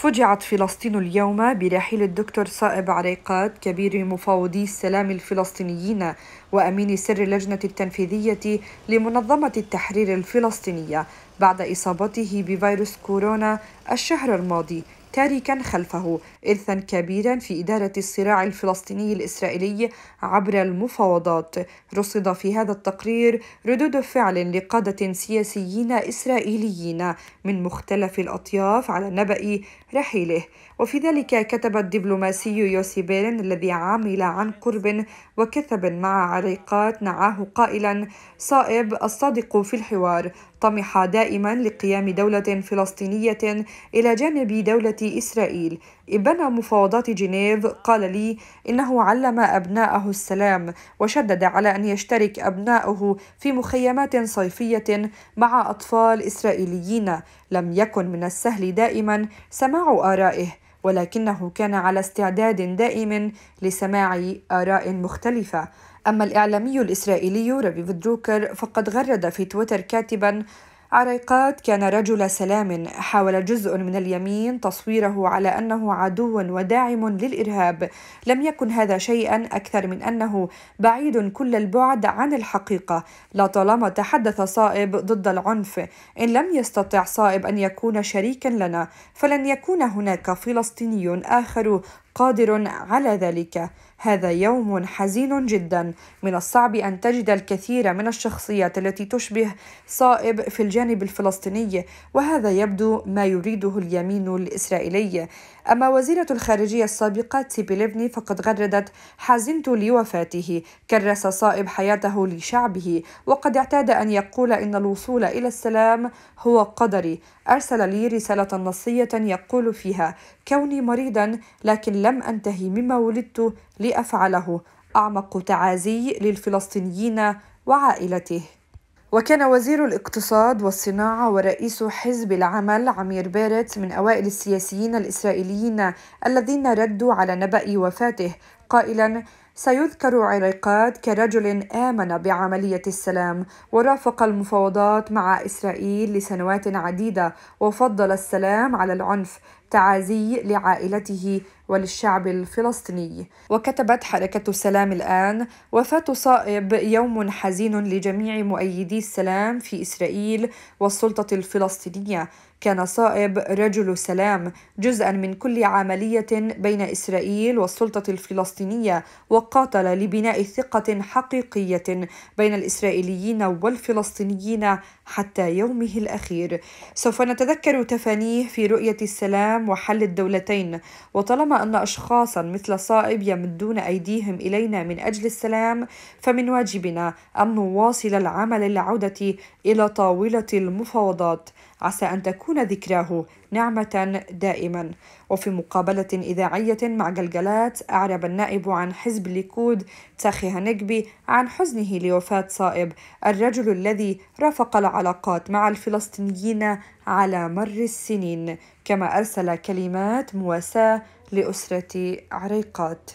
فجعت فلسطين اليوم برحيل الدكتور صائب عريقات كبير مفاوضي السلام الفلسطينيين وامين سر اللجنه التنفيذيه لمنظمه التحرير الفلسطينيه بعد اصابته بفيروس كورونا الشهر الماضي تاركا خلفه إرثا كبيرا في إدارة الصراع الفلسطيني الإسرائيلي عبر المفاوضات رصد في هذا التقرير ردود فعل لقادة سياسيين إسرائيليين من مختلف الأطياف على نبأ رحيله وفي ذلك كتب الدبلوماسي يوسي بيرن الذي عمل عن قرب وكثب مع عريقات نعاه قائلا صائب الصادق في الحوار طمح دائما لقيام دولة فلسطينية إلى جانب دولة إسرائيل ابن مفاوضات جنيف قال لي إنه علم أبناءه السلام وشدد على أن يشترك أبناؤه في مخيمات صيفية مع أطفال إسرائيليين لم يكن من السهل دائما سماع آرائه ولكنه كان على استعداد دائم لسماع آراء مختلفة أما الإعلامي الإسرائيلي ربيف دروكر فقد غرد في تويتر كاتبا عريقات كان رجل سلام حاول جزء من اليمين تصويره على انه عدو وداعم للارهاب لم يكن هذا شيئا اكثر من انه بعيد كل البعد عن الحقيقه لطالما تحدث صائب ضد العنف ان لم يستطع صائب ان يكون شريكا لنا فلن يكون هناك فلسطيني اخر قادر على ذلك هذا يوم حزين جدا من الصعب ان تجد الكثير من الشخصيات التي تشبه صائب في الجانب الفلسطيني وهذا يبدو ما يريده اليمين الاسرائيلي أما وزيرة الخارجية السابقة تيبي ليفني فقد غردت حزنت لوفاته كرس صائب حياته لشعبه وقد اعتاد أن يقول إن الوصول إلى السلام هو قدري أرسل لي رسالة نصية يقول فيها كوني مريضا لكن لم أنتهي مما ولدت لأفعله أعمق تعازي للفلسطينيين وعائلته وكان وزير الاقتصاد والصناعة ورئيس حزب العمل عمير بيرت من أوائل السياسيين الإسرائيليين الذين ردوا على نبأ وفاته قائلا سيذكر عريقات كرجل آمن بعملية السلام ورافق المفاوضات مع إسرائيل لسنوات عديدة وفضل السلام على العنف تعازي لعائلته وللشعب الفلسطيني وكتبت حركة السلام الآن وفاة صائب يوم حزين لجميع مؤيدي السلام في إسرائيل والسلطة الفلسطينية كان صائب رجل سلام جزءا من كل عملية بين إسرائيل والسلطة الفلسطينية وق وقاتل لبناء ثقة حقيقية بين الإسرائيليين والفلسطينيين حتى يومه الأخير سوف نتذكر تفانيه في رؤية السلام وحل الدولتين وطالما أن أشخاصا مثل صائب يمدون أيديهم إلينا من أجل السلام فمن واجبنا أن نواصل العمل للعودة إلى طاولة المفاوضات عسى أن تكون ذكراه نعمة دائما وفي مقابلة إذاعية مع جلجلات أعرب النائب عن حزب الليكود تاخي هنجبي عن حزنه لوفاة صائب الرجل الذي رافق العلاقات مع الفلسطينيين على مر السنين كما أرسل كلمات مواساة لأسرة عريقات